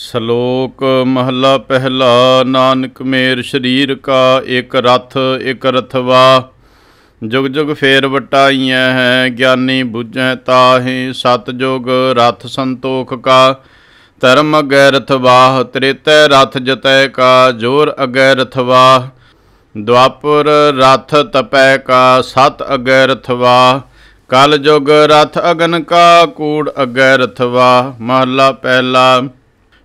ਸ਼ਲੋਕ ਮਹਲਾ ਪਹਿਲਾ ਨਾਨਕ ਮੇਰ ਸ਼ਰੀਰ ਕਾ ਇੱਕ ਰਥ ਇੱਕ ਰਥਵਾ ਜੁਗ ਜੁਗ ਫੇਰ ਵਟਾਈਐ ਹੈ ਗਿਆਨੀ 부ਝੈ ਤਾਹੇ ਸਤਜੁਗ ਰਥ ਸੰਤੋਖ ਕਾ ਧਰਮ ਅਗੈ ਰਥਵਾਹ ਤ੍ਰੇਤੈ ਰਥ ਜਤੈ ਕਾ ਜੋਰ ਅਗੈ ਰਥਵਾਹ ਦੁਆਪੁਰ ਰਥ ਤਪੈ ਕਾ ਸਤ ਅਗੈ ਰਥਵਾ ਕਲ ਜੁਗ ਰਥ ਅਗਨ ਕਾ ਕੂੜ ਅਗੈ ਰਥਵਾ ਮਹਲਾ ਪਹਿਲਾ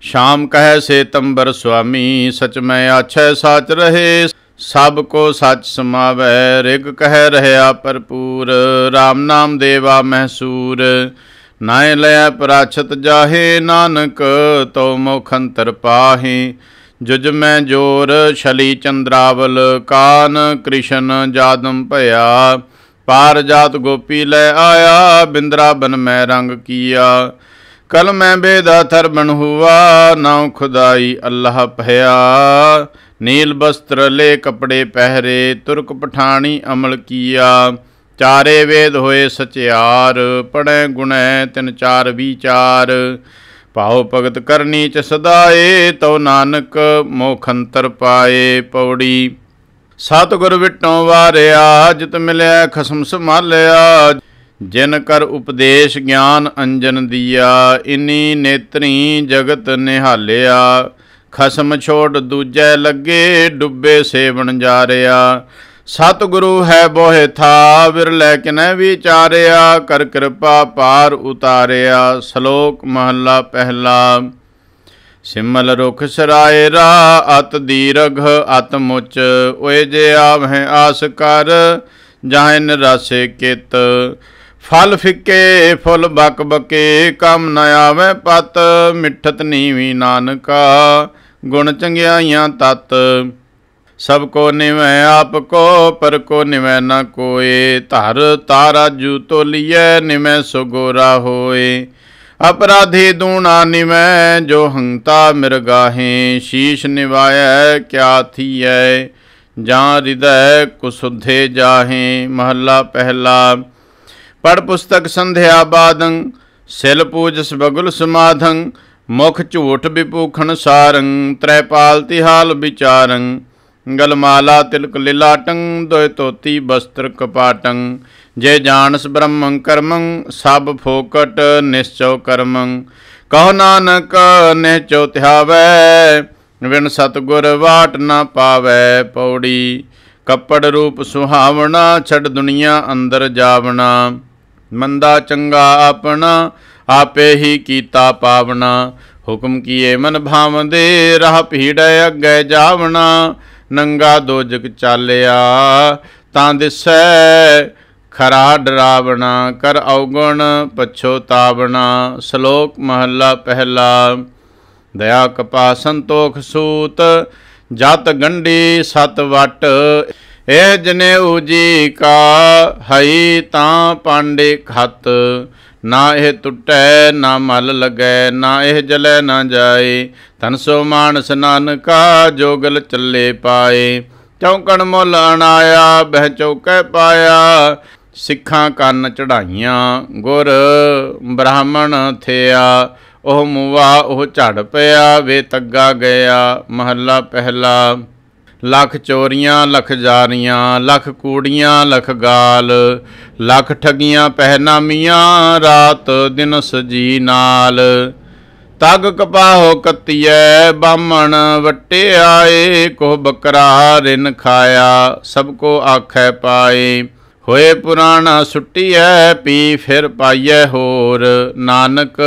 ਸ਼ਾਮ ਕਹੈ ਸੇਤੰਬਰ ਸੁਆਮੀ ਸਚ ਮੈਂ ਆਛੈ ਸਾਚ ਰਹੇ ਸਭ ਕੋ ਸੱਚ ਸਮਾਵੈ ਰਿਗ ਕਹਿ ਰਹਾ ਪਰਪੂਰ RAM ਨਾਮ ਦੇਵਾ ਮਹਿਸੂਰ ਨਾਇ ਲੈ ਪ੍ਰਾਛਤ ਜਾਹੇ ਨਾਨਕ ਤਉ ਮੁਖ ਅੰਤਰ ਪਾਹੀ ਜੁਜ ਮੈਂ ਜੋਰ ਛਲੀ ਚੰਦਰਾਵਲ ਕਾਨ ਕ੍ਰਿਸ਼ਨ ਜਾਦਮ ਭਇਆ ਪਾਰ ਜਾਤ ਗੋਪੀ ਲੈ ਆਇਆ ਬਿੰਦਰਾ ਬਨ ਮੈਂ ਰੰਗ ਕੀਆ ਕਲ ਮੈਂ ਬੇਦਾਥਰ ਬਣ ਹੁਆ ਨਾਉ ਖੁਦਾਈ ਅੱਲਾਹ ਭਇਆ ਨੀਲ ਬਸਤਰ ਲੈ ਕਪੜੇ ਪਹਿਰੇ ਤੁਰਕ ਪਠਾਣੀ ਅਮਲ ਕੀਆ ਚਾਰੇ ਵੇਦ ਹੋਏ ਸਚਿਆਰ ਪੜੈ ਗੁਣੈ ਤਿਨ ਚਾਰ ਵਿਚਾਰ ਭਾਉ ਭਗਤ ਕਰਨੀ ਚ ਸਦਾਏ ਤਉ ਨਾਨਕ ਮੋਖ ਅੰਤਰ ਪਾਏ ਪੌੜੀ ਸਤਗੁਰ ਵਿਟੋਂ ਵਾਰਿਆ ਜਿਤ ਮਿਲਿਆ ਖਸਮ ਸਮਾਲਿਆ ਜਿਨ ਕਰ ਉਪਦੇਸ਼ ਗਿਆਨ ਅੰਜਨ ਦੀਆ ਇਨੀ ਨੇਤਰੀ ਜਗਤ ਨਿਹਾਲਿਆ ਖਸਮ ਛੋੜ ਦੂਜੈ ਲੱਗੇ ਡੁੱਬੇ ਸੇਵਣ ਜਾ ਰਿਆ ਸਤਿਗੁਰੂ ਹੈ ਬੋਹਿ ਥਾ ਵਿਰ ਕੇ ਕਿਨੈ ਵਿਚਾਰਿਆ ਕਰ ਕਿਰਪਾ ਪਾਰ ਉਤਾਰਿਆ ਸ਼ਲੋਕ ਮਹੱਲਾ ਪਹਿਲਾ ਸਿਮਲ ਰੁਖ ਸਰਾਏ ਰਾ ਅਤ ਦੀਰਘ ਅਤ ਮੁਚ ਓਏ ਜੇ ਆਵਹਿ ਆਸ ਕਰ ਜਾਹਨ ਰਸੇ ਕਿਤ ਫਲ ਫਿੱਕੇ ਫੁੱਲ ਬਕ ਬਕੇ ਕਮ ਨ ਆਵੇ ਪਤ ਮਿੱਠਤ ਨੀਵੀ ਨਾਨਕਾ ਗੁਣ ਚੰਗਿਆਈਆਂ ਤਤ ਸਭ ਕੋ ਨਿਵੇਂ ਆਪ ਕੋ ਪਰ ਕੋ ਨਿਵੇਂ ਨਾ ਕੋਏ ਧਰ ਤਾਰਾ ਜੂ ਤੋਲੀਐ ਨਿਵੇਂ ਸੁਗੋਰਾ ਹੋਏ ਅਪਰਾਧੀ ਦੂਣਾ ਨਿਵੇਂ ਜੋ ਹੰਤਾ ਮਿਰਗਾਹੇ ਸ਼ੀਸ਼ ਨਿਵਾਇਐ ਕਿਆ ਥੀਐ ਜਾਂ ਹਿਰਦੈ ਕੁਸੁਧੇ ਜਾਹੇ ਮਹੱਲਾ ਪਹਿਲਾ ਪੜ ਪੁਸਤਕ ਸੰਧਿਆ ਬਾਦੰ ਸਿਲ ਪੂਜ ਸਬਗੁਲ ਸਮਾਧੰ ਮੁਖ ਝੂਠ ਵਿਪੂਖਣ ਸਾਰੰ ਤ੍ਰੈਪਾਲ ਤਿਹਾਲ ਵਿਚਾਰੰ ਗਲਮਾਲਾ ਤਿਲਕ ਲਿਲਾਟੰ ਦੋਇ ਤੋਤੀ ਬਸਤਰ ਕਪਾਟੰ ਜੇ ਜਾਣਸ ਬ੍ਰਹਮੰ ਕਰਮੰ ਸਭ ਫੋਕਟ ਨਿਸ਼ਚੋ ਕਰਮੰ ਕਹ ਨਾਨਕ ਚੋ ਧਿਆਵੈ ਵਿਣ ਸਤਗੁਰ ਵਾਟ ਨਾ ਪਾਵੈ ਪੌੜੀ ਕੱਪੜ ਰੂਪ ਸੁਹਾਵਣਾ ਛੱਡ ਦੁਨੀਆ ਅੰਦਰ ਜਾਵਣਾ ਮੰਦਾ ਚੰਗਾ ਆਪਣਾ ਆਪੇ ਹੀ ਕੀਤਾ ਪਾਵਣਾ ਹੁਕਮ ਕੀਏ ਮਨ ਭਾਵਦੇ ਰਹ ਭੀੜੈ ਅੱਗੇ ਜਾਵਣਾ ਨੰਗਾ ਦੋਜਕ ਚਾਲਿਆ ਤਾਂ ਦਿਸੈ ਖਰਾ ਡਰਾਵਣਾ ਕਰ ਔਗਣ ਪਛੋਤਾਵਣਾ ਸ਼ਲੋਕ ਮਹੱਲਾ ਪਹਿਲਾ ਦਇਆ ਕਪਾ ਸੰਤੋਖ ਸੂਤ ਜਤ ਗੰਢੀ ਸਤ ਵਟ ਇਹ ਜਨੇਊ ਜੀ ਕਾ ਹਈ ਤਾਂ ਪਾਂਡੇ ਖਤ ਨਾ ਇਹ ਟੁੱਟੈ ਨਾ ਮਲ ਲਗੈ ਨਾ ਇਹ ਜਲੈ ਨਾ ਜਾਏ ਤਨ ਸੋ ਮਾਨਸ ਨਾਨਕਾ ਜੋਗਲ ਚੱਲੇ ਪਾਏ ਚੌਕਣ ਮੁੱਲ ਅਣਾਇਆ ਬਹਿ ਚੌਕੇ ਪਾਇਆ ਸਿੱਖਾਂ ਕੰਨ ਚੜਾਈਆਂ ਗੁਰ ਬ੍ਰਾਹਮਣ ਥਿਆ ਉਹ ਮੁਵਾ ਉਹ ਝੜ ਪਿਆ ਵੇ ਤੱਗਾ ਗਿਆ ਮਹੱਲਾ ਪਹਿਲਾ ਲੱਖ ਚੋਰੀਆਂ ਲੱਖ ਜਾਰੀਆਂ ਲੱਖ ਕੂੜੀਆਂ ਲੱਖ ਗਾਲ ਲੱਖ ਠਗੀਆਂ ਪਹਿਨਾਮੀਆਂ ਰਾਤ ਦਿਨ ਸਜੀ ਨਾਲ ਤਗ ਕਪਾਹੋ ਕਤੀਐ ਬਾਮਣ ਵਟੇ ਆਏ ਕੋ ਬਕਰਾ ਰਿਨ ਖਾਇਆ ਸਭ ਕੋ ਆਖੈ ਪਾਏ ਹੋਏ ਪੁਰਾਣਾ ਸੁੱਟਿਐ ਪੀ ਫਿਰ ਪਾਈਐ ਹੋਰ ਨਾਨਕ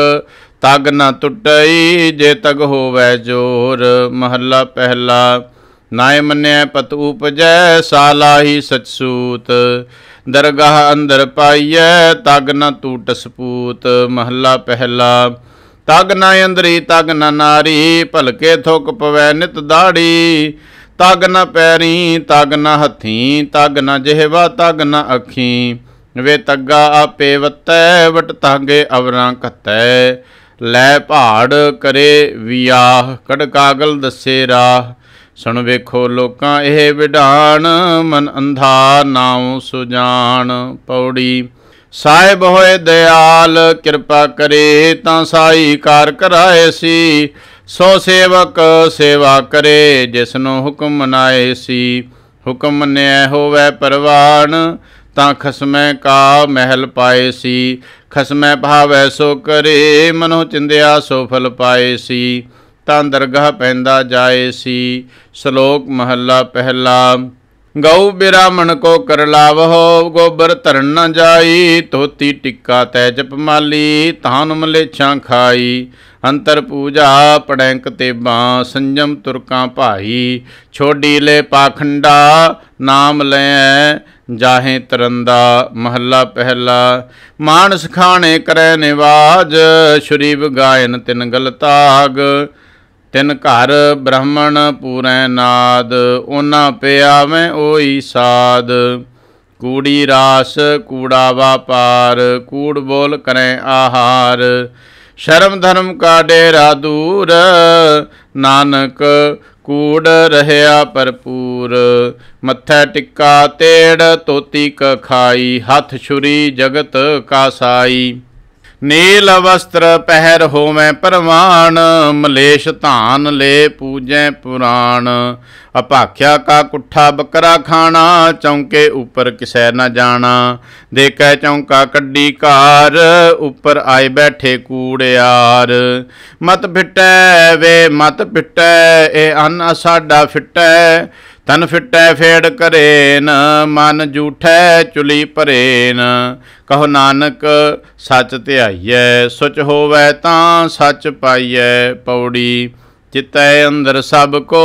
ਤਗ ਨਾ ਟੁੱਟਈ ਜੇ ਤਗ ਹੋਵੇ ਜੋਰ ਮਹੱਲਾ ਪਹਿਲਾ ਨਾਇ ਮੰਨਿਆ ਪਤ ਉਪਜੈ ਸਾਲਾਹੀ ਸਚ ਸੂਤ ਦਰਗਾਹ ਅੰਦਰ ਪਾਈਐ ਤਗ ਨ ਟੂਟ ਸਪੂਤ ਮਹੱਲਾ ਪਹਿਲਾ ਤਗ ਨ ਅੰਦਰੀ ਤਗ ਨ ਨਾਰੀ ਭਲਕੇ ਥੁਕ ਪਵੈ ਨਿਤ ਦਾੜੀ ਤਗ ਨ ਪੈਰੀ ਤਗ ਨ ਹੱਥੀ ਤਗ ਨ ਜਿਹਵਾ ਤਗ ਨ ਅੱਖੀ ਵੇ ਤੱਗਾ ਆਪੇ ਵਤੈ ਵਟ ਤਾਂਗੇ ਅਵਰਾਂ ਕਤੈ ਲੈ ਪਹਾੜ ਕਰੇ ਵਿਆਹ ਕੜ ਕਾਗਲ ਦਸੇ ਰਾਹ ਸੁਣ ਵੇਖੋ ਲੋਕਾਂ ਇਹ ਵਿਢਾਨ ਮਨ ਅੰਧਾ ਨਾਉ ਸੁਜਾਨ ਪੌੜੀ ਸਾਹਿਬ ਹੋਏ ਦਿਆਲ ਕਿਰਪਾ ਕਰੇ ਤਾਂ ਸਾਈ ਕਾਰ ਕਰਾਏ ਸੀ ਸੋ ਸੇਵਕ ਸੇਵਾ ਕਰੇ ਨੂੰ ਹੁਕਮ ਮਨਾਏ ਸੀ ਹੁਕਮ ਨੇ ਹੋਵੇ ਪਰਵਾਨ ਤਾਂ ਖਸਮੈ ਕਾ ਮਹਿਲ ਪਾਏ ਸੀ ਖਸਮੈ ਭਾਵੈ ਸੋ ਕਰੇ ਮਨੋ ਚਿੰਦਿਆ ਸੋ ਫਲ ਪਾਏ ਸੀ ਤਾਂ ਦਰਗਾਹ ਪੈਂਦਾ ਜਾਏ ਸੀ ਸ਼ਲੋਕ ਮਹੱਲਾ ਪਹਿਲਾ ਗਉ ਬਿਰਾਮਣ ਕੋ ਕਰ ਲਾਵਹੋ ਗੋਬਰ ਧਰਨ ਨ ਜਾਈ ਤੋਤੀ ਟਿੱਕਾ ਤੈ ਜਪ ਮਾਲੀ ਤਾਨ ਮਲੇਛਾਂ ਖਾਈ ਅੰਤਰ ਪੂਜਾ ਪੜੈਂਕ ਤੇ ਬਾ ਸੰਜਮ ਤੁਰਕਾਂ ਭਾਈ ਛੋਡੀ ਲੈ ਪਾਖੰਡਾ ਨਾਮ ਲੈ ਜਾਹੇ ਤਰੰਦਾ ਮਹੱਲਾ ਪਹਿਲਾ ਮਾਨਸ ਖਾਣੇ ਕਰੈ ਨਿਵਾਜ ਸ਼੍ਰੀ ਗਾਇਨ ਤਿਨ ਗਲਤਾਗ ਤਿਨ ਘਰ ਬ੍ਰਹਮਣ ਪੂਰੈ ਨਾਦ ਉਹਨਾਂ ਪਿਆਵੇਂ ਓਈ ਸਾਦ ਕੂੜੀ ਰਾਸ ਕੂੜਾ ਵਾਪਾਰ ਕੂੜ ਬੋਲ ਕਰੈ ਆਹਾਰ ਸ਼ਰਮ ਧਰਮ ਕਾ ਡੇਰਾ ਦੂਰ ਨਾਨਕ ਕੂੜ ਰਹਿਆ ਭਰਪੂਰ ਮੱਥਾ ਟਿੱਕਾ ਤੇੜ ਤੋਤੀ ਕ ਖਾਈ ਹੱਥ ਛੁਰੀ ਜਗਤ ਕਾ ਸਾਈ ਨੀਲ ਵਸਤਰ ਪਹਿਰ ਹੋਵੇਂ ਪਰਵਾਨ ਮਲੇਸ਼ ਧਾਨ ਲੈ ਪੂਜੈ ਪੁਰਾਣ ਅਭਾਖਿਆ ਕਾ ਕੁੱਠਾ ਬਕਰਾ ਖਾਣਾ ਚੌਂਕੇ ਉੱਪਰ ਕਿਸੈ ਨਾ ਜਾਣਾ ਦੇਖੈ ਚੌਂਕਾ ਕੱਢੀ ਕਾਰ ਉੱਪਰ ਆਏ ਬੈਠੇ ਕੂੜਿਆਰ ਮਤ ਫਿੱਟੈ ਵੇ ਮਤ ਫਿਟੈ ਇਹ ਅੰਨ ਸਾਡਾ ਫਿੱਟੈ ਤਨ ਫਿੱਟੈ ਫੇੜ ਕਰੇਨ ਮਨ ਝੂਠੈ ਚੁਲੀ ਭਰੇਨ ਕਹੋ ਨਾਨਕ ਸੱਚ ਧਿਆਈਐ ਸੁਚ ਹੋਵੈ ਤਾਂ ਸੱਚ ਪਾਈਐ ਪੌੜੀ ਚਿਤੈ ਅੰਦਰ ਸਭ ਕੋ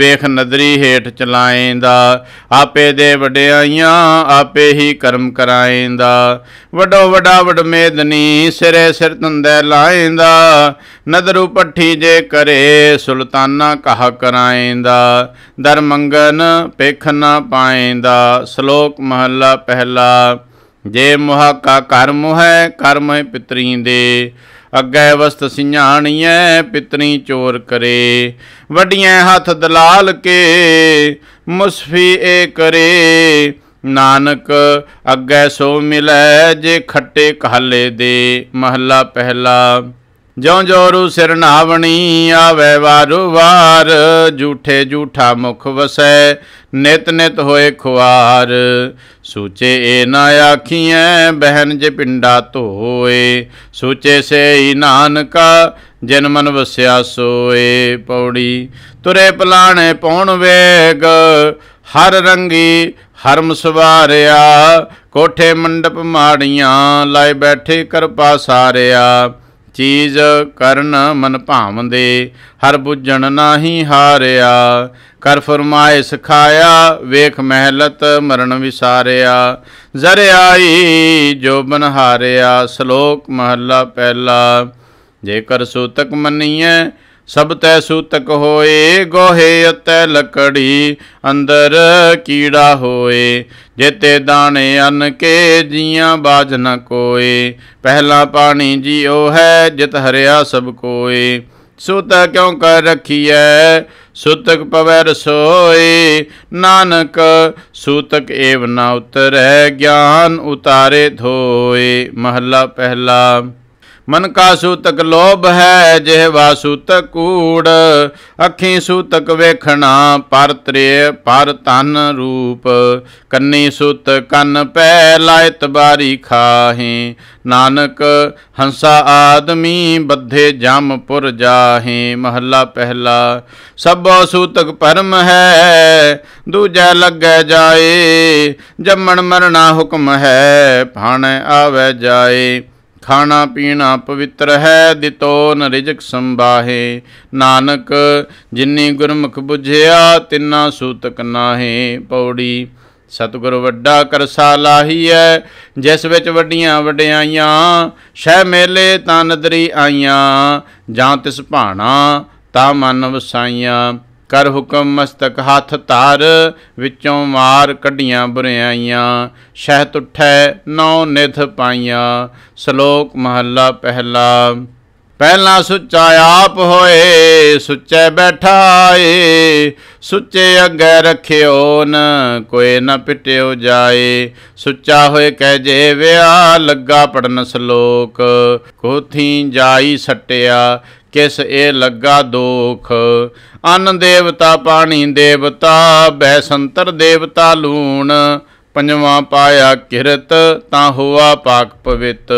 ਵੇਖ ਨਦਰੀ ਹੇਠ ਚਲਾਏਂਦਾ ਆਪੇ ਦੇ ਵਡਿਆਈਆਂ ਆਪੇ ਹੀ ਕਰਮ ਕਰਾਏਂਦਾ ਵਡੋ ਵਡਾ ਵਡਮੇਦਨੀ ਸਿਰੇ ਸਿਰ ਤੰਦੇ ਲਾਏਂਦਾ ਨਦਰੂ ਪੱਠੀ ਜੇ ਕਰੇ ਸੁਲਤਾਨਾ ਕਹਾ ਕਰਾਏਂਦਾ ਦਰ ਮੰਗਨ ਪੇਖ ਨਾ ਪਾਏਂਦਾ ਸ਼ਲੋਕ ਮਹੱਲਾ ਪਹਿਲਾ ਜੇ ਮੁਹਾਕਾ ਕਰਮ ਹੈ ਕਰਮ ਪਿਤਰੀ ਦੇ ਅੱਗੇ ਵਸਤ ਸਿਆਣੀਐ ਪਿਤਨੀ ਚੋਰ ਕਰੇ ਵੱਡੀਆਂ ਹੱਥ ਦਲਾਲ ਕੇ ਮੁਸਫੀ ਏ ਕਰੇ ਨਾਨਕ ਅੱਗੇ ਸੋ ਮਿਲੈ ਜੇ ਖੱਟੇ ਕਹਲੇ ਦੇ ਮਹੱਲਾ ਪਹਿਲਾ ਜਿਉ ਜੋ ਰੂ ਸਿਰ ਨਾਵਣੀ ਆਵੇ ਵਾਰੂ ਵਾਰ ਝੂਠੇ ਝੂਠਾ ਮੁਖ ਵਸੈ ਨਿਤ ਨਿਤ ਹੋਏ ਖੁਆਰ ਸੂਚੇ ਏ ਨਾ ਆਖੀਐ ਬਹਿਨ ਜੇ ਪਿੰਡਾ ਧੋਏ ਸੂਚੇ ਸੇਈ ਨਾਨਕਾ ਜਿਨ ਮਨ ਵਸਿਆ ਸੋਏ ਪੌੜੀ ਤੁਰੇ ਪਲਾਣੇ ਪਉਣ ਵੇਗ ਹਰ ਰੰਗੀ ਹਰਮ ਸਵਾਰਿਆ ਕੋਠੇ ਮੰਡਪ ਮਾੜੀਆਂ ਲਾਏ ਬੈਠੇ ਕਿਰਪਾ ਸਾਰਿਆ ਚੀਜ਼ ਕਰਨ ਮਨ ਭਾਵਦੇ ਹਰ ਬੁੱਝਣ ਨਾਹੀ ਹਾਰਿਆ ਕਰ ਫਰਮਾਏ ਸਖਾਇਆ ਵੇਖ ਮਹਿਲਤ ਮਰਨ ਵਿਸਾਰਿਆ ਜ਼ਰ ਆਈ ਜੋ ਬਨ ਹਾਰਿਆ ਸ਼ਲੋਕ ਮਹੱਲਾ ਪਹਿਲਾ ਜੇਕਰ ਸੂਤਕ ਮੰਨੀਐ ਸਭ ਤੈ ਸੂਤਕ ਹੋਏ ਗੋਹੇ ਉਤੈ ਲਕੜੀ ਅੰਦਰ ਕੀੜਾ ਹੋਏ ਜਿਤੇ ਦਾਣੇ ਅਨ ਕੇ ਜੀਆਂ ਬਾਜ ਨ ਕੋਏ ਪਹਿਲਾ ਪਾਣੀ ਜੀਉ ਹੈ ਜਿਤ ਹਰਿਆ ਸਭ ਕੋਏ ਸੁਤ ਕਿਉ ਕਰ ਰਖੀਐ ਸੁਤਕ ਪਵੈ ਰਸੋਏ ਨਾਨਕ ਸੂਤਕ ਏਵ ਨ ਉਤਰੈ ਗਿਆਨ ਉਤਾਰੇ ਧੋਏ ਮਹਲਾ ਪਹਿਲਾ ਮਨ ਕਾ ਸੂਤਕ ਲੋਭ ਹੈ ਜਿਹਵਾ ਸੂਤਕ ਕੂੜ ਅੱਖੀ ਸੂਤਕ ਵੇਖਣਾ ਪਰ ਤ੍ਰਿਯ ਪਰ ਤਨ ਰੂਪ ਕੰਨੀ ਸੂਤ ਕੰਨ ਪੈ ਲਾਇਤ ਬਾਰੀ ਖਾਹੀ ਨਾਨਕ ਹੰਸਾ ਆਦਮੀ ਬੱਧੇ ਜਮਪੁਰ ਜਾਹੀ ਮਹੱਲਾ ਪਹਿਲਾ ਸਭੋ ਸੂਤਕ ਪਰਮ ਹੈ ਦੂਜੈ ਲੱਗੈ ਜਾਏ ਜੰਮਣ ਮਰਨਾ ਹੁਕਮ ਹੈ ਭਾਣੇ ਆਵੇ ਜਾਏ ਖਾਣਾ ਪੀਣਾ ਪਵਿੱਤਰ ਹੈ ਦਿਤੋ ਨ ਰਿਜਕ ਸੰਭਾਹੇ ਨਾਨਕ ਜਿਨਨੀ ਗੁਰਮੁਖ ਬੁਝਿਆ ਤਿੰਨਾ ਸੂਤਕ ਨਾਹੀ ਪੌੜੀ ਸਤਿਗੁਰ ਵੱਡਾ ਕਰਸਾ ਲਾਹੀ ਜਿਸ ਵਿੱਚ ਵੱਡੀਆਂ ਵਡਿਆਈਆਂ ਸ਼ਹਿ ਮੇਲੇ ਤਨਦਰੀ ਆਈਆਂ ਜਾਂ ਤਿਸ ਭਾਣਾ ਤਾ ਮਨ ਵਸਾਈਆਂ ਕਰ ਹੁਕਮ ਮਸਤਕ ਹੱਥ ਧਾਰ ਵਿੱਚੋਂ ਮਾਰ ਕੱਢੀਆਂ ਬੁਰਿਆਈਆਂ ਸ਼ਹਿ ਤੁਠੈ ਨੌ ਨਿਧ ਪਾਈਆਂ ਸ਼ਲੋਕ ਮਹੱਲਾ ਪਹਿਲਾ ਪਹਿਲਾ ਸੁੱਚਾ ਆਪ ਹੋਏ ਸੁੱਚੇ ਬੈਠਾਏ ਸੁੱਚੇ ਅੱਗੇ ਰਖਿਓ ਨ ਕੋਈ ਨ ਪਿਟਿਓ ਜਾਏ ਸੁੱਚਾ ਹੋਏ ਕਹਿ ਜੇ ਵਿਆ ਲੱਗਾ ਪੜਨ ਸ਼ਲੋਕ ਕੋਥੀ ਜਾਈ ਸਟਿਆ ਕਿਸ ਇਹ ਲੱਗਾ ਦੋਖ ਅਨ ਦੇਵਤਾ ਪਾਣੀ ਦੇਵਤਾ ਬੈ ਸੰਤਰ ਦੇਵਤਾ ਲੂਣ ਪੰਜਵਾਂ ਪਾਇਆ ਕਿਰਤ ਤਾਂ ਹੋਆ ਪਾਕ ਪਵਿੱਤ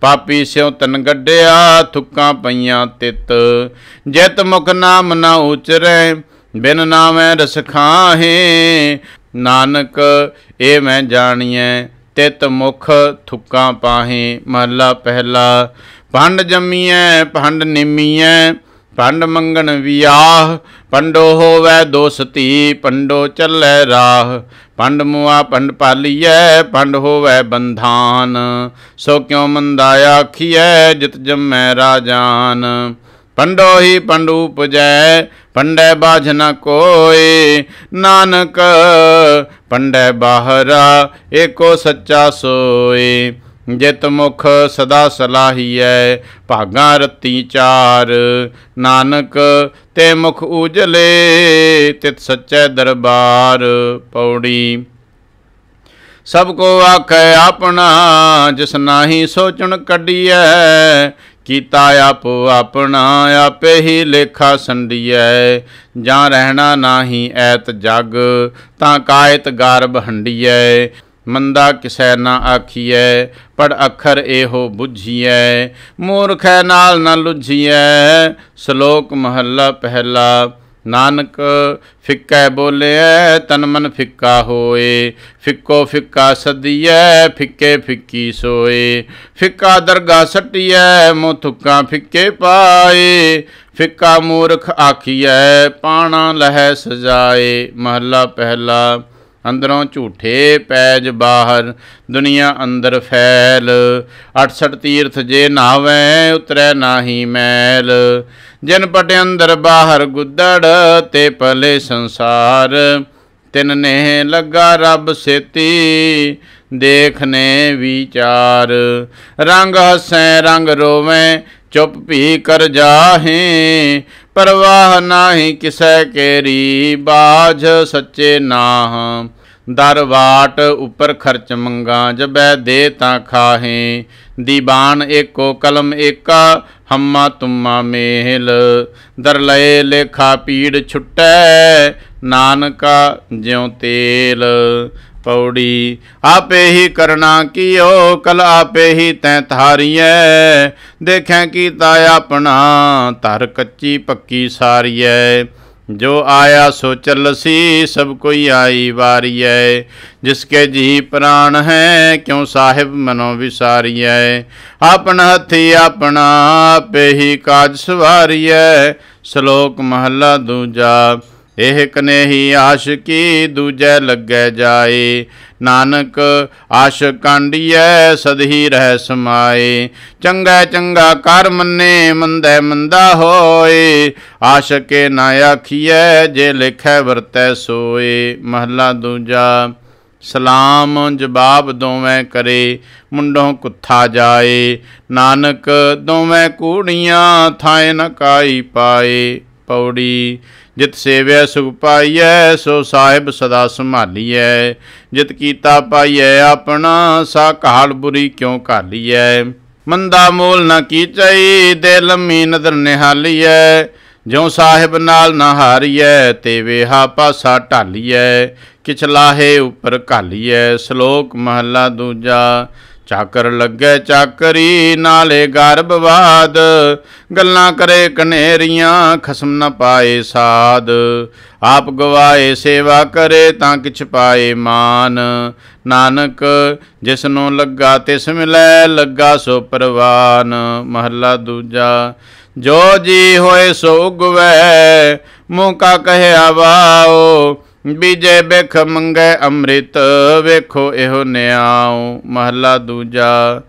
ਪਾਪੀ ਸਿਉ ਤਨ ਗੱਡਿਆ ਥੁੱਕਾਂ ਪਈਆਂ ਤਿਤ ਜਿਤ ਮੁਖ ਨਾਮ ਨਾ ਉਚਰੈ ਬਿਨ ਨਾਮੈ ਰਸ ਖਾਹੇ ਨਾਨਕ ਇਹ ਮੈਂ ਜਾਣੀਐ ਤਿਤ ਮੁਖ ਥੁੱਕਾਂ ਪਾਹੇ ਮਹਲਾ ਪਹਿਲਾ ਭੰਡ ਜੰਮੀਐ ਭੰਡ ਨਿਮੀਐ ਭੰਡ ਮੰਗਣ ਵਿਆਹ ਪੰਡੋ ਹੋਵੇ ਦੋਸਤੀ ਪੰਡੋ ਚੱਲੇ ਰਾਹ ਪੰਡ ਮੁਆ ਪੰਡ ਪਾਲੀਐ ਪੰਡ ਹੋਵੇ ਬੰਧਾਨ ਸੋ ਕਿਉ ਮੰਦਾ ਆਖੀਐ ਜਿਤ ਜੰਮੈ ਰਾਜਾਨ ਪੰਡੋ ਹੀ ਪੰਡੂ ਉਪਜੈ ਪੰਡੈ ਬਾਝ ਨ ਕੋਈ ਨਾਨਕ ਪੰਡੈ ਬਾਹਰਾ ਏਕੋ ਸੱਚਾ ਸੋਏ ਜਿਤ ਮੁਖ ਸਦਾ ਸਲਾਹੀਐ ਭਾਗਾ ਰਤੀ ਚਾਰ ਨਾਨਕ ਤੇ ਮੁਖ ਉਜਲੇ ਤਿਤ ਸੱਚੇ ਦਰਬਾਰ ਪੌੜੀ ਸਭ ਕੋ ਆਖੈ ਆਪਣਾ ਜਿਸ ਨਾਹੀ ਸੋਚਣ ਕੱਢੀਐ ਕੀਤਾ ਆਪ ਆਪਣਾ ਆਪੇ ਹੀ ਲੇਖਾ ਸੰਡੀਐ ਜਾਂ ਰਹਿਣਾ ਨਾਹੀ ਐਤ ਜਗ ਤਾਂ ਕਾਇਤ ਗਰਬ ਹੰਡੀਐ ਮੰਦਾ ਕਿਸੈ ਨਾ ਆਖੀਐ ਪੜ ਅਖਰ ਇਹੋ ਬੁਝੀਐ ਮੂਰਖੈ ਨਾਲ ਨਾ ਲੁਝੀਐ ਸ਼ਲੋਕ ਮਹੱਲਾ ਪਹਿਲਾ ਨਾਨਕ ਫਿੱਕੈ ਬੋਲੇ ਤਨ ਮਨ ਫਿੱਕਾ ਹੋਏ ਫਿੱਕੋ ਫਿੱਕਾ ਸਦੀਐ ਫਿੱਕੇ ਫਿੱਕੀ ਸੋਏ ਫਿੱਕਾ ਦਰਗਾ ਸਟੀਐ ਮੋ ਥੁੱਕਾ ਫਿੱਕੇ ਪਾਏ ਫਿੱਕਾ ਮੂਰਖ ਆਖੀਐ ਪਾਣਾ ਲਹਿ ਸਜਾਏ ਮਹੱਲਾ ਪਹਿਲਾ ਅੰਦਰੋਂ ਝੂਠੇ ਪੈਜ ਬਾਹਰ ਦੁਨੀਆ ਅੰਦਰ ਫੈਲ 68 ਤੀਰਥ ਜੇ ਨਾਵੇਂ ਉਤਰੈ ਨਾਹੀ ਮੈਲ ਜਿਨ ਪਟੇ ਅੰਦਰ ਬਾਹਰ ਗੁੱਦੜ ਤੇ ਪਲੇ ਸੰਸਾਰ ਤਿਨ ਨੇ ਲੱਗਾ ਰੱਬ ਸੇਤੀ ਦੇਖਨੇ ਵਿਚਾਰ ਰੰਗ ਹਸੈ ਰੰਗ ਰੋਵੇਂ ਚੁੱਪ ਭੀ ਕਰ ਜਾਹੇ ਪਰਵਾਹ ਨਾਹੀ ਕਿਸੈ ਕੇਰੀ ਬਾਝ ਸੱਚੇ ਨਾਹ ਦਰਵਾਟ ਉਪਰ ਖਰਚ ਮੰਗਾ ਜਬੈ ਦੇ ਤਾਂ ਖਾਹੇ ਦੀਬਾਨ ਏਕੋ ਕਲਮ ਏਕਾ ਹਮਾ ਤੁਮਾ ਮੇਲ ਦਰ ਲਏ ਲੇਖਾ ਪੀੜ ਛੁੱਟੈ ਨਾਨਕਾ ਜਿਉ ਤੇਲ ਪੌੜੀ ਆਪੇ ਹੀ ਕਰਨਾ ਕੀਓ ਕਲ ਆਪੇ ਹੀ ਤੈ ਧਾਰੀਐ ਦੇਖੈ ਕੀਤਾ ਆਪਣਾ ਧਰ ਕੱਚੀ ਪੱਕੀ ਸਾਰੀਐ ਜੋ ਆਇਆ ਸੋ ਚੱਲਸੀ ਸਭ ਕੋਈ ਆਈ ਵਾਰੀਐ ਜਿਸਕੇ ਜੀ ਪ੍ਰਾਣ ਹੈ ਕਿਉ ਸਾਹਿਬ ਮਨੋ ਵਿਸਾਰੀਐ ਆਪਣ ਹੱਥੀ ਆਪਣਾ ਆਪੇ ਹੀ ਕਾਜ ਸਵਾਰੀਐ ਸ਼ਲੋਕ ਮਹਲਾ ਦੂਜਾ ਇਹ ਕਨੇਹੀ ਆਸ਼ਕੀ ਦੂਜੈ ਲੱਗੈ ਜਾਏ ਨਾਨਕ ਆਸ਼ਕਾਂਡੀਐ ਸਦਹੀ ਰਹਿ ਸਮਾਏ ਚੰਗਾ ਚੰਗਾ ਕਰ ਮੰਨੇ ਮੰਦੈ ਮੰਦਾ ਹੋਏ ਆਸ਼ਕੇ ਨਾ ਆਖੀਐ ਜੇ ਲਿਖੈ ਵਰਤੈ ਸੋਏ ਮਹਲਾ ਦੂਜਾ ਸਲਾਮ ਜਵਾਬ ਦੋਵੇਂ ਕਰੇ ਮੁੰਡੋਂ ਕੁੱਥਾ ਜਾਏ ਨਾਨਕ ਦੋਵੇਂ ਕੂੜੀਆਂ ਥਾਏ ਨਕਾਈ ਪਾਏ ਪੌੜੀ ਜਿਤ ਸੇਵਿਆ ਸੁਖ ਪਾਈਐ ਸੋ ਸਾਹਿਬ ਸਦਾ ਸੰਭਾਲੀਐ ਜਿਤ ਕੀਤਾ ਪਾਈਐ ਆਪਣਾ ਸਾ ਕਾਲ ਬੁਰੀ ਕਿਉ ਘਾਲੀਐ ਮੰਦਾ ਮੋਲ ਨਾ ਕੀਚਈ ਦੇ ਲੰਮੀ ਨਦਰ ਨਿਹਾਲੀਐ ਜਿਉ ਸਾਹਿਬ ਨਾਲ ਨਾ ਹਾਰੀਐ ਤੇ ਵੇਹਾ ਪਾਸਾ ਢਾਲੀਐ ਕਿਛ ਲਾਹੇ ਉਪਰ ਘਾਲੀਐ ਸ਼ਲੋਕ ਮਹਲਾ ਦੂਜਾ ਚਾਕਰ ਲੱਗੇ ਚਾਕਰੀ ਨਾਲੇ ਗਰਭਵਾਦ ਗੱਲਾਂ ਕਰੇ ਕਨੇਰੀਆਂ ਖਸਮ ਨਾ ਪਾਏ ਸਾਦ ਆਪ ਗਵਾਏ ਸੇਵਾ ਕਰੇ ਤਾਂ ਕਿਛ ਪਾਏ ਮਾਨ ਨਾਨਕ ਜਿਸ ਨੂੰ ਲੱਗਾ ਤਿਸ ਮਿਲੈ ਲੱਗਾ ਸੋ ਪਰਵਾਨ ਮਹੱਲਾ ਦੂਜਾ ਜੋ ਜੀ ਹੋਏ ਸੋ ਉਗਵੈ ਮੂੰਹ ਕਾ ਕਹਿ ਆਵਾਓ ਬੀਜੇ ਬਖ ਮੰਗੇ ਅੰਮ੍ਰਿਤ ਵੇਖੋ ਇਹੋ ਨਿਆਉ ਮਹਲਾ ਦੂਜਾ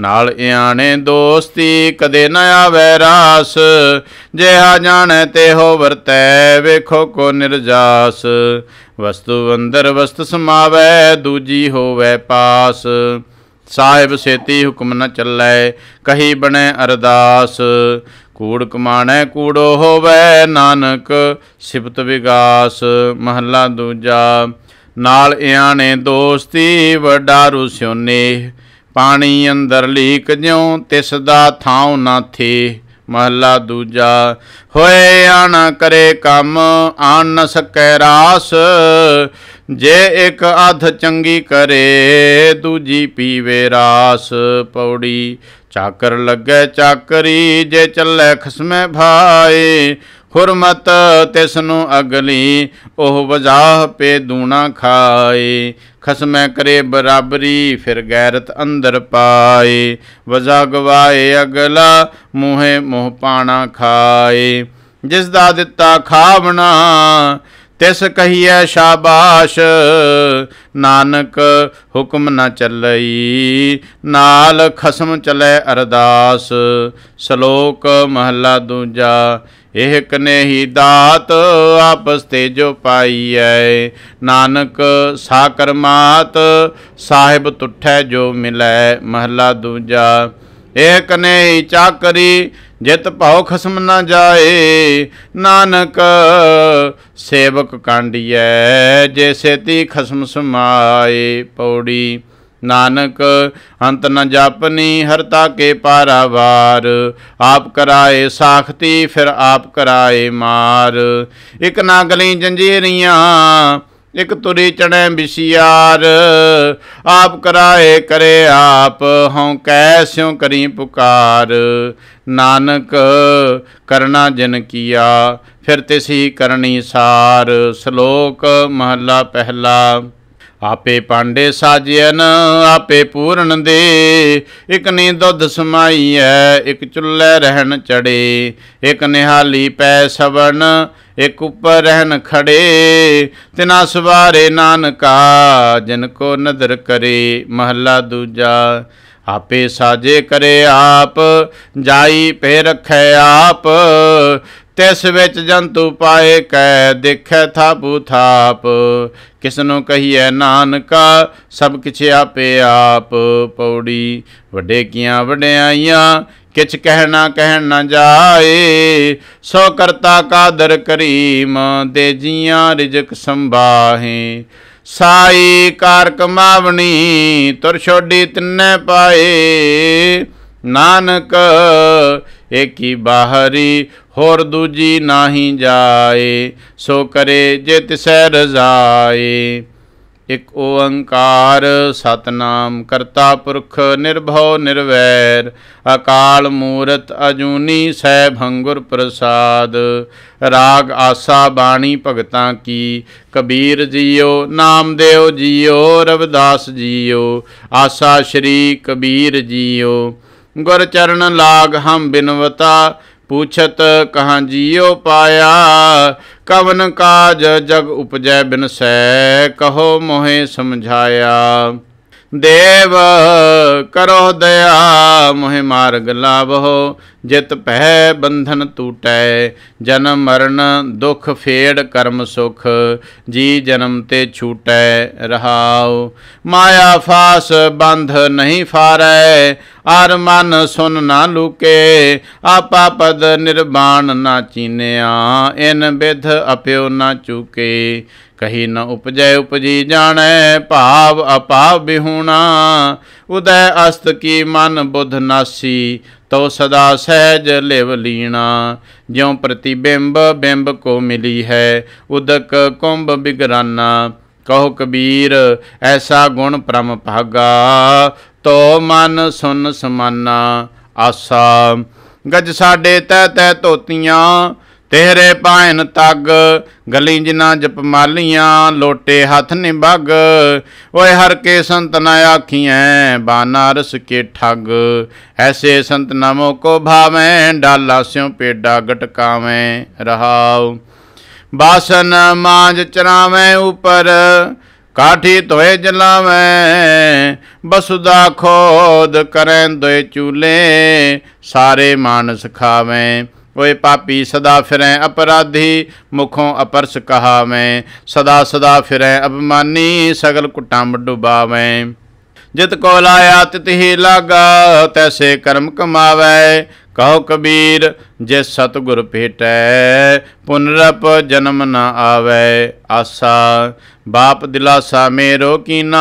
ਨਾਲ ਇਆਣੇ ਦੋਸਤੀ ਕਦੇ ਨਾ ਆਵੇ ਰਾਸ ਜਿਹਾ ਜਾਣੇ ਤੇ ਹੋ ਵਰਤੈ ਵੇਖੋ ਕੋ ਨਿਰਜਾਸ ਵਸਤੂ ਅੰਦਰ ਵਸਤ ਸਮਾਵੈ ਦੂਜੀ ਹੋਵੇ ਪਾਸ ਸਾਹਿਬ ਸੇਤੀ ਹੁਕਮ ਨ ਚੱਲੈ ਕਹੀ ਬਣੈ ਅਰਦਾਸ ਕੂੜ ਕਮਾਣੈ ਕੂੜੋ ਹੋਵੇ ਨਾਨਕ ਸਿਫਤ ਵਿਗਾਸ ਮਹੱਲਾ ਦੂਜਾ ਨਾਲ ਇਆਣੇ ਦੋਸਤੀ ਵੱਡਾ ਰੁਸਿਓਨੇ ਪਾਣੀ ਅੰਦਰ ਲੀਕ ਜਿਉ ਤਿਸ ਦਾ ਥਾਉ ਨਾ ਥੀ ਮਹੱਲਾ ਦੂਜਾ ਹੋਏ ਆਣਾ ਕਰੇ ਕੰਮ ਆਣ ਨ ਸਕੈ ਰਾਸ ਜੇ ਇੱਕ ਅਧ ਚੰਗੀ ਕਰੇ ਦੂਜੀ ਪੀਵੇ ਰਾਸ ਪੌੜੀ ਚਾਕਰ ਲੱਗੇ ਚਾਕਰੀ ਜੇ ਚੱਲੇ ਖਸਮੇ ਭਾਏ ਹੁਰਮਤ ਤਿਸ ਨੂੰ ਅਗਲੀ ਉਹ ਵਜਾਹ ਪੇ ਦੂਣਾ ਖਾਏ ਖਸਮੇ ਕਰੇ ਬਰਾਬਰੀ ਫਿਰ ਗੈਰਤ ਅੰਦਰ ਪਾਏ ਵਜਾ ਗਵਾਏ ਅਗਲਾ ਮੂਹੇ ਮੋਹ ਪਾਣਾ ਖਾਏ ਜਿਸ ਦਾ ਦਿੱਤਾ ਖਾਵਣਾ ਤਿਸ ਕਹੀਐ ਸ਼ਾਬਾਸ਼ ਨਾਨਕ ਹੁਕਮ ਨਾ ਚੱਲਈ ਨਾਲ ਖਸਮ ਚਲੇ ਅਰਦਾਸ ਸ਼ਲੋਕ ਮਹਲਾ ਦੂਜਾ ਇਹ ਕਨੇਹੀ ਦਾਤ ਆਪਸ ਤੇ ਜੋ ਪਾਈਐ ਨਾਨਕ ਸਾ ਕਰਮਾਤ ਸਾਹਿਬ ਤੁਠੈ ਜੋ ਮਿਲੈ ਮਹਲਾ ਦੂਜਾ ਇਹ ਕਨੇਹੀ ਚਾਕਰੀ ਜਿਤ ਭਉ ਖਸਮ ਨਾ ਜਾਏ ਨਾਨਕ ਸੇਵਕ ਕਾਂਡੀਐ ਜੇ ਸੇਤੀ ਖਸਮ ਸਮਾਏ ਪੌੜੀ ਨਾਨਕ ਅੰਤ ਨ ਜਾਪਨੀ ਹਰਤਾ ਕੇ ਪਾਰਾਵਾਰ ਆਪ ਕਰਾਏ ਸਾਖਤੀ ਫਿਰ ਆਪ ਕਰਾਏ ਮਾਰ ਇਕ ਨਾ ਜੰਜੀਰੀਆਂ ਇਕ ਤੁਰੀ ਚੜੈ ਬਿਸ਼ਿਆਰ ਆਪ ਕਰਾਏ ਕਰੇ ਆਪ ਹਉ ਕੈ ਸਿਉ ਕਰੀ ਪੁਕਾਰ ਨਾਨਕ ਕਰਨਾ ਜਨ ਕੀਆ ਫਿਰ ਤਿਸੀ ਕਰਨੀ ਸਾਰ ਸ਼ਲੋਕ ਮਹਲਾ ਪਹਿਲਾ ਆਪੇ ਪਾਂਡੇ ਸਾਜਨ ਆਪੇ ਪੂਰਨ ਦੇ ਇਕ ਨੀ ਦੁੱਧ ਐ ਇਕ ਚੁੱਲ੍ਹੇ ਰਹਿਣ ਚੜੇ ਇਕ ਨਿਹਾਲੀ ਪੈ ਸਵਣ ਇਕ ਉੱਪਰ ਰਹਿਣ ਖੜੇ ਤਿਨਾ ਸਵਾਰੇ ਨਾਨਕਾ ਜਿਨ ਕੋ ਨਦਰ ਕਰੇ ਮਹੱਲਾ ਦੂਜਾ ਆਪੇ ਸਾਜੇ ਕਰੇ ਆਪ ਜਾਈ ਪੇ ਰਖੈ ਆਪ ਤਿਸ ਵਿੱਚ ਜੰਤੂ ਪਾਏ ਕੈ ਦੇਖੈ ਥਾਪੂ ਥਾਪ ਕਿਸ ਨੂੰ ਕਹੀਐ ਨਾਨਕਾ ਸਭ ਕਿਛ ਆਪੇ ਆਪ ਪੌੜੀ ਵੱਡੇ ਕੀਆਂ ਵਡਿਆਈਆਂ ਕਿਛ ਕਹਿਣਾ ਕਹਿਣ ਨਾ ਜਾਏ ਸੋ ਕਰਤਾ ਕਾਦਰ ਕਰੀਮ ਦੇ ਜੀਆਂ ਰਿਜਕ ਸੰਭਾਹੇ ਸਾਈ ਕਾਰ ਕਮਾਵਣੀ ਤੁਰ ਛੋਡੀ ਤਿੰਨੇ ਪਾਏ ਨਾਨਕ ਏਕੀ ਬਾਹਰੀ ਹੋਰ ਦੂਜੀ ਨਾਹੀ ਜਾਏ ਸੋ ਕਰੇ ਜੇ ਤਿਸੈ ਰਜ਼ਾਏ ਇਕ ਓੰਕਾਰ ਸਤਨਾਮ ਕਰਤਾ ਪੁਰਖ ਨਿਰਭਉ ਨਿਰਵੈਰ ਅਕਾਲ ਮੂਰਤ ਅਜੂਨੀ ਸੈ ਭੰਗੁਰ ਪ੍ਰਸਾਦ ਰਾਗ ਆਸਾ ਬਾਣੀ ਭਗਤਾਂ ਕੀ ਕਬੀਰ ਜੀਓ ਨਾਮਦੇਵ ਜੀਓ ਰਵਿਦਾਸ ਜੀਓ ਆਸਾ ਸ਼੍ਰੀ ਕਬੀਰ ਜੀਓ ਗੁਰ ਚਰਨ ਲਾਗ ਹਮ ਬਿਨਵਤਾ ਪੂਛਤ ਕਹਾਂ ਜੀਓ ਪਾਇਆ ਕਵਨ ਕਾਜ ਜਗ ਉਪਜੈ ਬਿਨਸੈ ਕਹੋ ਮੋਹਿ ਸਮਝਾਇਆ ਦੇਵ ਕਰੋ ਦਇਆ ਮੋਹਿ ਮਾਰਗ ਲਾਭੋ ਜਿਤ ਭੈ ਬੰਧਨ ਟੂਟੈ ਜਨਮ ਮਰਨ ਦੁਖ ਫੇੜ ਕਰਮ ਸੁਖ ਜੀ ਜਨਮ ਤੇ ਛੂਟੈ ਰਹਾਉ ਮਾਇਆ ਫਾਸ ਬੰਧ ਨਹੀਂ ਫਾਰੈ ਆਰ ਮਨ ਸੁਨ ਨਾ ਲੂਕੇ ਆਪਾ ਪਦ ਨਿਰਵਾਣ ਨਾ ਚੀਨਿਆ ਇਨ ਵਿਧ ਅਪਿਓ ਨਾ ਚੁਕੇ ਕਹੀ ਨ ਉਪਜੈ ਉਪਜੀ ਜਾਣੈ ਭਾਵ ਅਪਾਵ ਬਿਹੂਣਾ ਉਦੈ ਅਸਤ ਕੀ ਮਨ ਬੁੱਧ ਨਾਸੀ ਤੋ ਸਦਾ ਸਹਿਜ ਲਿਵ ਲੀਣਾ ਜਿਉ ਪ੍ਰਤੀਬਿੰਬ ਬਿੰਬ ਕੋ ਮਿਲੀ ਹੈ ਉਦਕ ਕੁੰਭ ਬਿਗਰਾਨਾ ਕਹੋ ਕਬੀਰ ਐਸਾ ਗੁਣ ਪਰਮ ਭਾਗਾ ਤੋ ਮਨ ਸੁਨ ਸਮਾਨਾ ਆਸਾ ਗਜ ਸਾਡੇ ਤੈ ਤੈ ਧੋਤੀਆਂ ਤੇਰੇ ਪਾਇਨ ਤਗ ਗਲੀ ਜਿਨਾ ਜਪ ਮਾਲੀਆਂ ਲੋਟੇ ਹੱਥ ਨਿਭਗ ਓਏ ਹਰ ਕੇ ਸੰਤ ਨਾ ਆਖੀਐ ਬਾਨਾਰਸ ਕੇ ਠੱਗ ਐਸੇ ਸੰਤ ਨਾਮੋ ਕੋ ਭਾਵੇਂ ਡਾਲਾ ਸਿਉ ਪੇਡਾ ਗਟਕਾਵੇਂ ਰਹਾਉ ਬਾਸਨ ਮਾਂਜ ਚਰਾਵੇਂ ਉਪਰ ਕਾਠੀ ਧੋਏ ਜਲਾਵੇਂ ਬਸੁਦਾ ਖੋਦ ਕਰੇ ਦੋਏ ਚੂਲੇ ਸਾਰੇ ਮਾਨਸ ਖਾਵੇਂ ਓਏ ਪਾਪੀ ਸਦਾ ਫਿਰੈ ਅਪਰਾਧੀ ਮੁਖੋਂ ਅਪਰਸ ਕਹਾਵੇਂ ਸਦਾ ਸਦਾ ਫਿਰੈ ਅਪਮਾਨੀ ਸਗਲ ਕੁਟਾਂ ਡੁਬਾਵੇਂ ਜਿਤ ਕੋ ਲਾਇਆ ਤਿਤ ਹੀ ਲਾਗਾ ਤੈਸੇ ਕਰਮ ਕਮਾਵੇ ਕਹੋ ਕਬੀਰ ਜੇ ਸਤਗੁਰ ਭੇਟੈ ਪੁਨਰਪ ਜਨਮ ਨ ਆਵੈ ਆਸਾ ਬਾਪ ਦਿਲਾਸਾ ਮੇਰੋ ਕੀਨਾ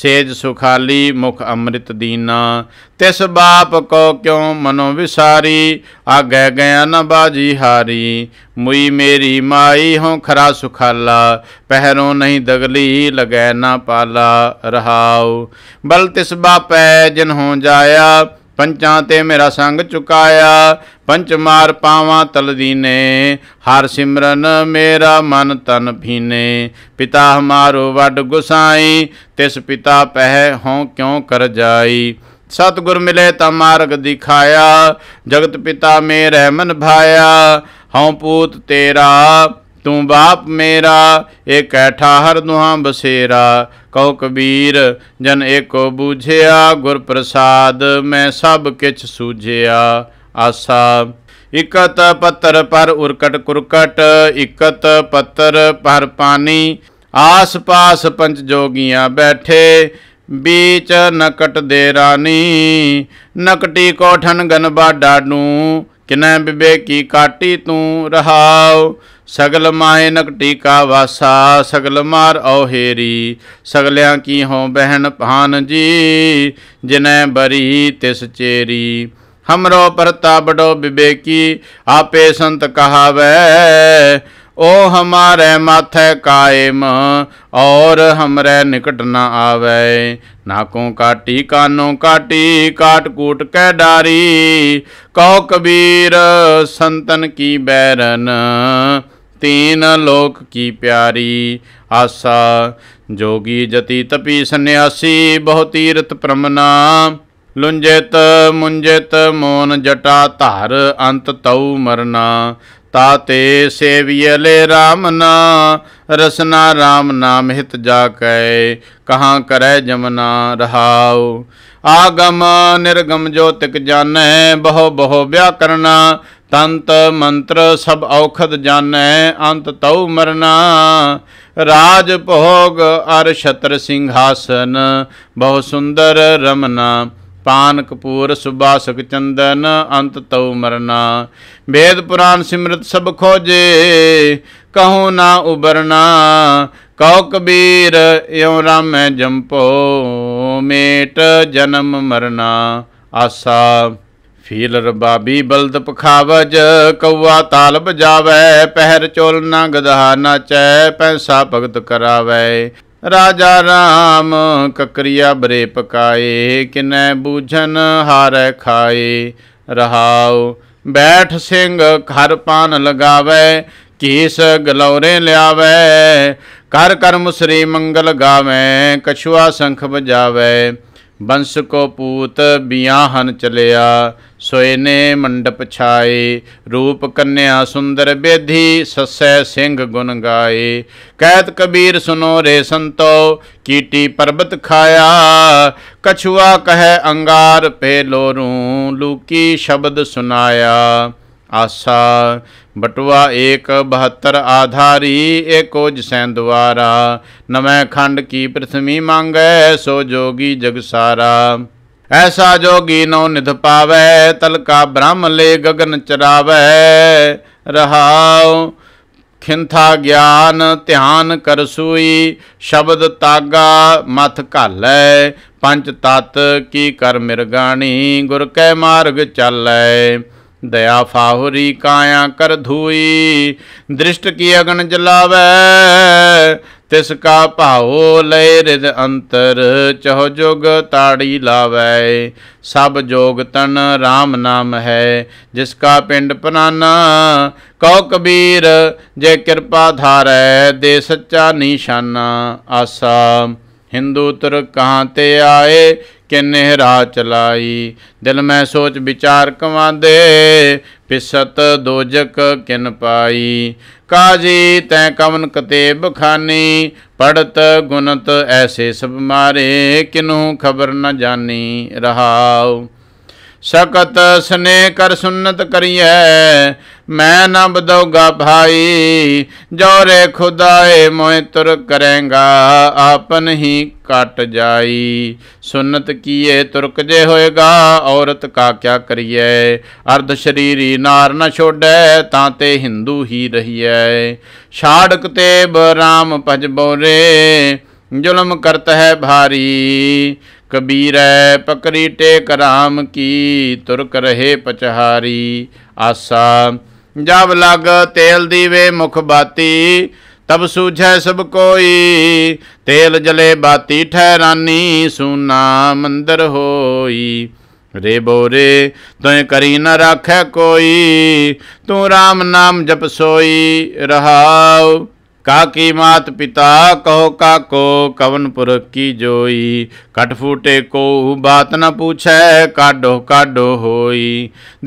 ਸੇਜ ਸੁਖਾਲੀ ਮੁਖ ਅੰਮ੍ਰਿਤ ਦੀਨਾ ਤਿਸ ਬਾਪ ਕੋ ਕਿਉ ਮਨੋ ਵਿਸਾਰੀ ਆਗੈ ਗਿਆਨ ਬਾਜੀ ਹਾਰੀ ਮੁਈ ਮੇਰੀ ਮਾਈ ਹਉ ਖਰਾ ਸੁਖਾਲਾ ਪਹਿਰੋਂ ਨਹੀਂ ਦਗਲੀ ਲਗੈ ਨਾ ਪਾਲਾ ਰਹਾਉ ਬਲ ਤਿਸ ਬਾਪੈ ਜਿਨ ਹੋ ਜਾਇਆ ਪੰਚਾਂ ਤੇ ਮੇਰਾ ਸੰਗ ਚੁਕਾਇਆ ਪੰਚ ਮਾਰ ਪਾਵਾਂ ਤਲਦੀਨੇ ਹਰ ਸਿਮਰਨ ਮੇਰਾ ਮਨ ਤਨ ਭੀਨੇ ਪਿਤਾ ਹਮਾਰੋ ਵੱਡ ਗੁਸਾਈ ਤਿਸ ਪਿਤਾ ਪਹਿ ਹਉ ਕਿਉ ਕਰ ਜਾਈ ਸਤਗੁਰ ਮਿਲੇ ਤਾਂ ਮਾਰਗ ਦਿਖਾਇਆ ਜਗਤ ਪਿਤਾ ਮੇਰੇ ਮਨ ਭਾਇਆ ਹਉ ਪੂਤ ਤੇਰਾ ਤੂੰ ਬਾਪ ਮੇਰਾ ਇਕੈਠਾ ਹਰ ਦੁਹਾਂ ਬਸੇਰਾ ਕਉ ਕਬੀਰ ਜਨ ਏਕੋ ਬੂਝਿਆ ਗੁਰ ਪ੍ਰਸਾਦ ਮੈਂ ਸਭ ਕਿਛ ਸੂਝਿਆ ਆਸਾ ਇਕਤ ਪੱਤਰ ਪਰ ਉਰਕਟ ਕੁਰਕਟ ਇਕਤ ਪੱਤਰ ਪਰ ਪਾਣੀ ਆਸ ਪਾਸ ਪੰਜ ਜੋਗੀਆਂ ਬੈਠੇ ਬੀਚ ਨਕਟ ਦੇ ਰਾਨੀ ਨਕਟੀ ਕੋਠਨ ਗਨ ਬਾਡਾ ਨੂੰ ਕਿਨੈ ਬਿਬੇ ਕੀ ਕਾਟੀ ਤੂੰ ਰਹਾਉ ਸਗਲ ਮਾਇਨਕ ਟੀਕਾ ਵਾਸਾ ਸਗਲ ਮਾਰ ਔਹੇਰੀ ਸਗਲਿਆਂ ਕੀ ਹੋ ਬਹਿਣ ਭਾਨ ਜੀ ਜਿਨੈ ਬਰੀ ਤਿਸ ਚੇਰੀ ਹਮਰੋ ਪ੍ਰਤਾਪ ਡੋ ਵਿਵੇਕੀ ਆਪੇ ਸੰਤ ਕਹਾਵੇ ਓ ਹਮਾਰੇ ਮਾਥੇ ਕਾਇਮ ਔਰ ਹਮਰੇ ਨਿਕਟ ਨਾ आवे ਨਾਕੋਂ ਕਾਟੀ ਕਾਨੋਂ ਕਾਟੀ काट कूट के डारी कौ कबीर संतन की बैरन ਤੀਨ ਲੋਕ ਕੀ ਪਿਆਰੀ ਆਸਾ ਜੋਗੀ ਜਤੀ ਤਪੀ ਸੰਨਿਆਸੀ ਬਹੁ ਤੀਰਤ ਪ੍ਰਮਨਾ ਲੁੰਜਿਤ ਮੁੰਜਿਤ ਮੋਨ ਜਟਾ ਧਾਰ ਅੰਤ ਤਉ ਮਰਨਾ ਤਾਤੇ ਸੇਵੀਏ ਲੈ RAM ਨਾ ਰਸਨਾ RAM ਨਾਮ ਹਿਤ ਜਾ ਕੈ ਕਹਾਂ ਕਰੈ ਜਮਨਾ ਰਹਾਉ ਆਗਮ ਨਿਰਗਮ ਜੋ ਤਿਕ ਜਾਣੈ ਬਹੁ ਬਹੁ ਵਿਆਕਰਨਾ ਤੰਤ ਮੰਤਰ ਸਭ ਔਖਦ ਜਾਣੈ ਅੰਤ ਤਉ ਮਰਨਾ ਰਾਜ ਭੋਗ ਅਰ ਛਤਰ ਸਿੰਘਾਸਨ ਬਹੁ ਸੁੰਦਰ ਰਮਨਾ ਪਾਨ ਕਪੂਰ ਸੁਬਾਸਕ ਚੰਦਨ ਅੰਤ ਤਉ ਮਰਨਾ ਵੇਦ ਪੁਰਾਨ ਸਿਮਰਤ ਸਭ ਖੋਜੇ ਕਹੋ ਨਾ ਉਬਰਨਾ ਕਉ ਕਬੀਰ ਇਉ ਰਾਮੈ ਜੰਪੋ ਮੇਟ ਜਨਮ ਮਰਨਾ ਆਸਾ ਫੀਲ ਰਬਾਬੀ ਬਲਦ ਪਖਾਵਜ ਕਉਆ ਤਾਲ ਬਜਾਵੇ ਪਹਿਰ ਚੋਲ ਨਾ ਗਧਾ ਨਾਚੈ ਪੈਸਾ ਭਗਤ ਕਰਾਵੇ ਰਾਜਾ RAM ਕਕਰੀਆ ਬਰੇ ਪਕਾਏ ਕਿਨੈ ਬੂਝਨ ਹਾਰੈ ਖਾਏ ਰਹਾਉ ਬੈਠ ਸਿੰਘ ਘਰ ਪਾਨ ਲਗਾਵੇ ਕੀਸ ਗਲੌਰੇ ਲਿਆਵੇ ਕਰ ਕਰਮ ਸ੍ਰੀ ਮੰਗਲ ਗਾਵੇ ਕਛੁਆ ਸੰਖ ਬਜਾਵੇ ਬੰਸ ਕੋ ਪੂਤ ਬਿਆਹਨ ਚਲਿਆ ਸੋਏ ਨੇ ਮੰਡਪ ਛਾਏ ਰੂਪ ਕੰਨਿਆ ਸੁੰਦਰ ਬੇਧੀ ਸੱਸੈ ਸਿੰਘ ਗੁਣ ਗਾਏ ਕਹਿਤ ਕਬੀਰ ਸੁਨੋ ਰੇ ਸੰਤੋ ਕੀਟੀ ਪਰਬਤ ਖਾਇਆ ਕਛੁਆ ਕਹੈ ਅੰਗਾਰ ਪੇ ਲੋਰੂ ਲੂਕੀ ਸ਼ਬਦ ਸੁਨਾਇਆ ਆਸਾ ਬਟਵਾ ਏਕ 72 ਆਧਾਰੀ ਏਕੋ ਜਸੈਨ ਦੁਆਰਾ ਨਵੇਂ ਖੰਡ ਕੀ ਪ੍ਰਥਮੀ ਮੰਗੈ ਸੋ ਜੋਗੀ ਜਗ ਸਾਰਾ ਐਸਾ ਜੋਗੀ ਨੋ ਨਿਧ ਪਾਵੇ ਤਲਕਾ ਬ੍ਰਹਮ ਲੈ ਗगन ਚਰਾਵੇ ਰਹਾਉ ਖਿੰਥਾ ਗਿਆਨ ਧਿਆਨ ਕਰਸੂਈ ਸ਼ਬਦ ਤਾਗਾ ਮਥ ਘਾਲੈ ਪੰਜ ਤਤ ਕੀ ਕਰ ਮਿਰਗਾਣੀ ਗੁਰ ਕੈ ਮਾਰਗ ਚਾਲੈ ਦਇਆ ਫਾਹੁਰੀ ਕਾਇਆ ਕਰ ਧੂਈ ਦ੍ਰਿਸ਼ਟ ਕੀ ਅਗਨ ਜਲਾਵੇ ਤਿਸ ਕਾ ਭਾਉ ਲੈ ਰਿਦ ਅੰਤਰ ਚਹ ਜੁਗ ਤਾੜੀ ਲਾਵੇ ਸਭ ਜੋਗ ਤਨ RAM ਨਾਮ ਹੈ ਜਿਸ ਕਾ ਪਿੰਡ ਪਨਾਨਾ ਕਉ ਕਬੀਰ ਜੇ ਕਿਰਪਾ ਧਾਰੈ ਦੇ ਸੱਚਾ ਨਿਸ਼ਾਨਾ ਆਸਾ ਹਿੰਦੂ ਤੁਰ ਕਹਾਂ ਤੇ ਆਏ ਕਿੰਨੇ ਰਾਹ ਚਲਾਈ ਦਿਲ ਮੈਂ ਸੋਚ ਵਿਚਾਰ ਕਵਾਂਦੇ ਪਿਸਤ ਦੋਜਕ ਕਿਨ ਪਾਈ ਕਾਜੀ ਤੈ ਕਵਨ ਕਤੇਬ ਖਾਨੀ ਪੜਤ ਗੁਨਤ ਐਸੇ ਸਭ ਮਾਰੇ ਕਿਨੂ ਖਬਰ ਨ ਜਾਣੀ ਰਹਾਉ ਸਕਤ ਸਨੇ ਕਰ ਸੁਨਤ ਕਰੀਐ ਮੈਂ ਨਾ ਬਦਉਗਾ ਭਾਈ ਜੋਰੇ ਖੁਦਾਏ ਮੋਇ ਤੁਰ ਕਰੇਗਾ ਆਪਨ ਹੀ ਕਟ ਜਾਈ ਸੁਨਤ ਕੀਏ ਤੁਰਕ ਜੇ ਹੋਏਗਾ ਔਰਤ ਕਾ ਕਿਆ ਕਰੀਏ ਅਰਧ ਸ਼ਰੀਰੀ ਨਾਰ ਨਾ ਛੋੜੈ ਤਾਂ ਤੇ ਹਿੰਦੂ ਹੀ ਰਹੀਐ ਛਾੜਕ ਤੇ ਬਰਾਮ ਭਜ ਬੋਰੇ ਜ਼ੁਲਮ ਕਰਤ ਹੈ ਭਾਰੀ ਕਬੀਰੈ ਪਕਰੀ ਟੇਕ ਰਾਮ ਕੀ ਤੁਰਕ ਰਹੇ ਪਚਹਾਰੀ ਆਸਾ ਜਬ ਲਗ ਤੇਲ ਦੀਵੇ ਮੁਖ ਬਾਤੀ ਤਬ ਸੂਝੈ ਸਭ ਕੋਈ ਤੇਲ ਜਲੇ ਬਾਤੀ ਠਹਿਰਾਨੀ ਸੁਨਾ ਮੰਦਰ ਹੋਈ ਰੇ ਬੋਰੇ ਤੈ ਕਰੀ ਨ ਰੱਖੈ ਕੋਈ ਤੂੰ RAM ਨਾਮ ਜਪ ਸੋਈ ਰਹਾਉ काकी मात पिता कहो का को कवन पुरख की जोई कट फूटे को बात न पूछे काडो काडो होई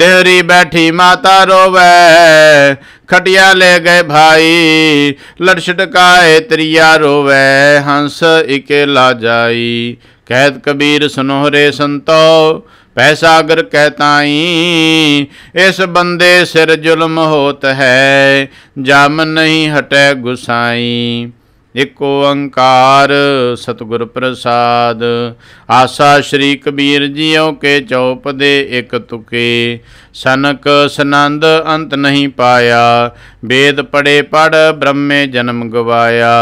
देहरी बैठी माता रोवे खटिया ले गए भाई लड़छटकाए त्रिया रोवे हंस इकेला जाई कैद कबीर सुनोहरे संतो ਪੈਸਾ ਅਗਰ ਕਹਿ ਤਾਈ ਇਸ ਬੰਦੇ ਸਿਰ ਜ਼ੁਲਮ ਹੋਤ ਹੈ ਜਮ ਨਹੀਂ ਹਟੈ ਗੁਸਾਈ ਇਕ ਓੰਕਾਰ ਸਤਿਗੁਰ ਪ੍ਰਸਾਦ ਆਸਾ ਸ੍ਰੀ ਕਬੀਰ ਜੀਓ ਕੇ ਚੌਪ ਦੇ ਇਕ ਤੁਕੇ ਸਨਕ ਸਨੰਦ ਅੰਤ ਨਹੀਂ ਪਾਇਆ ਵੇਦ ਪੜੇ ਪੜ ਬ੍ਰਹਮੇ ਜਨਮ ਗਵਾਇਆ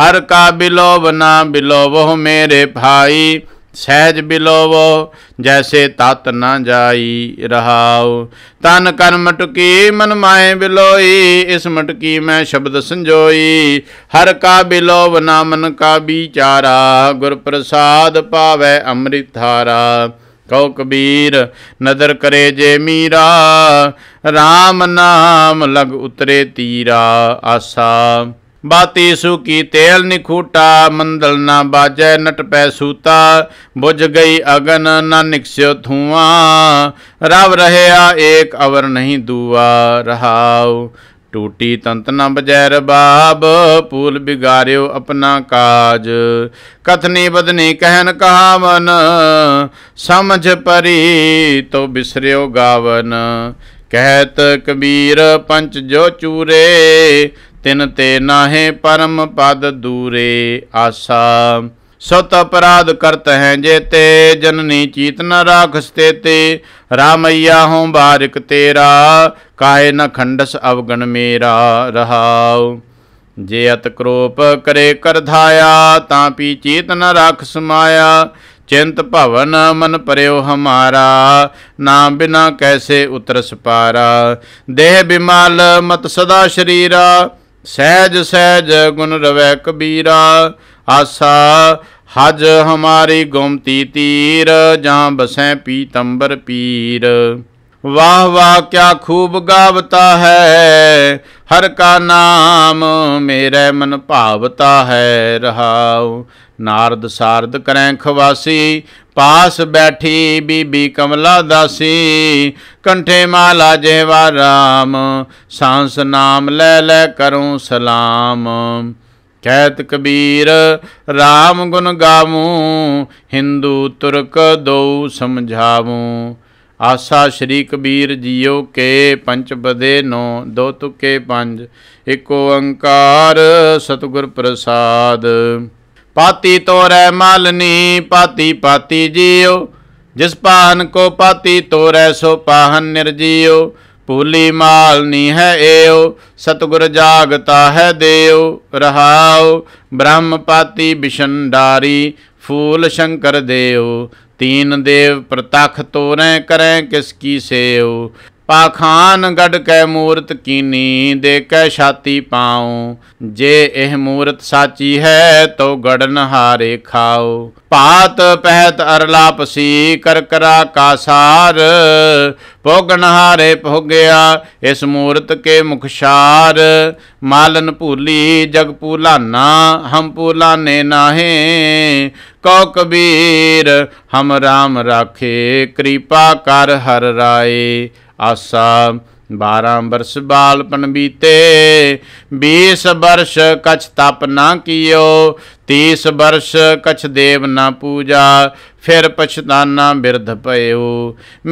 ਹਰ ਕਾ ਬਿਲੋਵ ਨਾ ਬਿਲੋਵ ਮੇਰੇ ਭਾਈ ਸਹਿਜ ਬਿਲੋਵੋ ਜੈਸੇ ਤਤ ਨਾ ਜਾਈ ਰਹਾਉ ਤਨ ਕਨ ਮਟਕੀ ਮਨ ਮਾਏ ਬਿਲੋਈ ਇਸ ਮਟਕੀ ਮੈਂ ਸ਼ਬਦ ਸੰਜੋਈ ਹਰ ਕਾ ਬਿਲੋਵ ਨਾ ਮਨ ਕਾ ਵਿਚਾਰਾ ਗੁਰ ਪ੍ਰਸਾਦ ਪਾਵੇ ਅੰਮ੍ਰਿਤ ਧਾਰਾ ਕਉ ਕਬੀਰ ਨਦਰ ਕਰੇ ਜੇ ਮੀਰਾ RAM ਨਾਮ ਲਗ ਉਤਰੇ ਤੀਰਾ ਆਸਾ ਬਾਤੀਸੂ ਕੀ ਤੇਲ ਨਿਖੂਟਾ ਮੰਦਲ ਨਾ ਬਾਜੈ ਨਟ ਪੈ ਸੂਤਾ ਬੁਝ ਗਈ ਅਗਨ ਨਾ ਨਿਕਸਿਓ ਥੂਆ ਰਵ ਰਹਿਆ ਏਕ ਅਵਰ ਨਹੀਂ ਦੂਆ ਰਹਾਉ ਟੂਟੀ ਤੰਤ ਨ ਬਜੈ ਰਬਾਬ ਪੂਲ ਬਿਗਾਰਿਓ ਆਪਣਾ ਕਾਜ ਕਥਨੀ ਬਦਨੀ ਕਹਿਨ ਕਹਾਵਨ ਸਮਝ ਪਰੀ ਤੋ ਬਿਸਰਿਓ ਗਾਵਨ ਕਹਿਤ ਕਬੀਰ ਪੰਚ ਜੋ ਚੂਰੇ ਤਿਨ ਤੇ ਨਾਹੇ ਪਰਮ ਪਦ ਦੂਰੇ ਆਸਾ ਸਤ ਅਪਰਾਧ ਕਰਤ ਹੈ ਜੇਤੇ ਜਨਨੀ ਚੀਤ ਨ ਰਾਖਸ ਤੇ ਰਾਮਈਆ ਹੂੰ ਬਾਰਿਕ ਤੇਰਾ ਕਾਹੇ ਨ ਖੰਡਸ ਅਵਗਣ ਮੇਰਾ ਰਹਾਉ ਜੇ ਅਤ ਕ੍ਰੋਪ ਕਰੇ ਕਰਧਾਇਆ ਤਾਂ ਪੀ ਚੀਤ ਨ ਰਾਖਸ ਮਾਇਆ ਚਿੰਤ ਭਵਨ ਮਨ ਪਰਿਓ ਹਮਾਰਾ ਨਾਮ ਬਿਨਾ ਕੈਸੇ ਉਤਰਸ ਪਾਰਾ ਦੇਹ ਬਿਮਾਲ ਮਤ ਸਦਾ ਸ਼ਰੀਰਾ ਸਹਿਜ ਸਹਿਜ ਗੁਣ ਰਵੈ ਕਬੀਰਾ ਆਸਾ ਹਜ ਹਮਾਰੀ ਗੁਮਤੀ ਤੀਰ ਜਾਂ ਬਸੈ ਪੀਤੰਬਰ ਪੀਰ ਵਾਹ ਵਾਹ ਕਿਆ ਖੂਬ ਗਾਵਤਾ ਹੈ ਹਰ ਕਾ ਨਾਮ ਮੇਰੇ ਮਨ ਭਾਵਤਾ ਹੈ ਰਹਾਉ ਨਾਰਦ ਸਾਰਦ ਕਰੈ ਖਵਾਸੀ ਪਾਸ ਬੈਠੀ ਬੀਬੀ ਕਮਲਾ ਦਾਸੀ ਕੰਠੇ ਮਾਲਾ ਜੇਵਾ ਰਾਮ ਸਾਂਸ ਨਾਮ ਲੈ ਲੈ ਕਰੂੰ ਸਲਾਮ ਕਹਿਤ ਕਬੀਰ RAM ਗੁਣ ਗਾਵੂੰ Hindu Turk ਦਉ ਸਮਝਾਵੂੰ ਆਸਾ ਸ਼੍ਰੀ ਕਬੀਰ ਜੀਓ ਕੇ ਪੰਜ ਬਦੇ ਨੋ ਦੋ ਤੁਕੇ ਪੰਜ ਏਕ ਓੰਕਾਰ ਸਤਿਗੁਰ ਪ੍ਰਸਾਦ ਪਾਤੀ ਤੋਰੈ ਮਾਲਨੀ ਪਾਤੀ ਪਾਤੀ ਜੀਉ ਜਿਸ ਪਾਨ ਕੋ ਪਾਤੀ ਤੋਰੈ ਸੋ ਪਾਹਨ ਨਿਰਜੀਉ ਪੂਲੀ ਮਾਲਨੀ ਹੈ ਏਉ ਸਤਗੁਰ ਜਾਗਤਾ ਹੈ ਦੇਉ ਰਹਾਉ ਬ੍ਰਹਮ ਪਾਤੀ ਬਿਸ਼ੰਡਾਰੀ ਫੂਲ ਸ਼ੰਕਰ ਦੇਉ ਤੀਨ ਦੇਵ ਪ੍ਰਤਖ ਤੋਰੈ ਕਰੈ ਕਿਸ ਕੀ ਸੇਉ ਪਾਖਾਨ ਗੜ ਕੈ ਮੂਰਤ ਕੀਨੀ ਦੇ ਛਾਤੀ ਪਾਉ ਜੇ ਇਹ ਮੂਰਤ ਸਾਚੀ ਹੈ ਤੋ ਗੜਨ ਹਾਰੇ ਖਾਓ ਪਾਤ ਪਹਿਤ ਅਰਲਾ ਪਸੀ ਕਰਕਰਾ ਕਾਸਾਰ ਭੋਗਣ ਹਾਰੇ ਭੋਗਿਆ ਇਸ ਮੂਰਤ ਕੇ ਮੁਖਸ਼ਾਰ ਮਾਲਨ ਭੂਲੀ ਜਗ ਭੂਲਾਨਾ ਹਮ ਭੂਲਾਨੇ ਨਾਹੇ ਕਉ ਕਬੀਰ ਹਮ ਰਾਮ ਰਾਖੇ ਕਿਰਪਾ ਕਰ ਹਰ ਰਾਏ ਆਸਾ 12 ਬਰਸ ਬਾਲਪਨ ਬੀਤੇ 20 ਬਰਸ ਕਛ ਤਪ ਨਾ ਕੀਓ 30 ਬਰਸ ਕਛ ਦੇਵ ਨਾ ਪੂਜਾ ਫਿਰ ਪਛਤਾਨਾ ਬਿਰਧ ਪਇਓ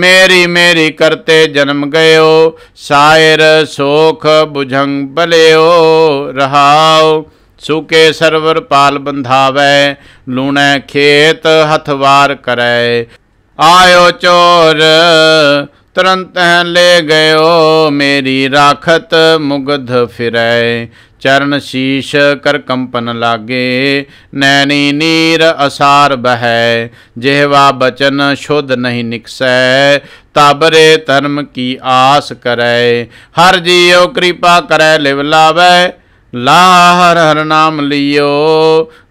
ਮੇਰੀ ਮੇਰੀ ਕਰਤੇ ਜਨਮ ਗਇਓ ਸਾਇਰ ਸੋਖ 부ਝੰ ਬਲਿਓ ਰਹਾਉ ਸੁਕੇ ਸਰਵਰ ਪਾਲ ਬੰਧਾਵੇ ਲੂਣਾ ਖੇਤ ਹਥਵਾਰ ਕਰੈ ਆਇਓ ਚੋਰ ਤਰੰਤ ਹੈ ਲੈ ਗਇਓ ਮੇਰੀ ਰਾਖਤ ਮੁਗਧ ਫਿਰੈ ਚਰਨ ਸ਼ੀਸ਼ ਕਰ ਕੰਪਨ ਲਾਗੇ ਨੈਣੀ ਨੀਰ ਅਸਾਰ ਬਹੈ ਜਿਹਵਾ ਬਚਨ ਸ਼ੁੱਧ ਨਹੀਂ ਨਿਕਸੈ ਤਬਰੇ ਧਰਮ ਕੀ ਆਸ ਕਰੈ ਹਰ ਜੀਉ ਕਿਰਪਾ ਕਰੈ ਲਿਵ ਲਾਵੈ ਲਾ ਹਰ ਹਰ ਨਾਮ ਲਿਓ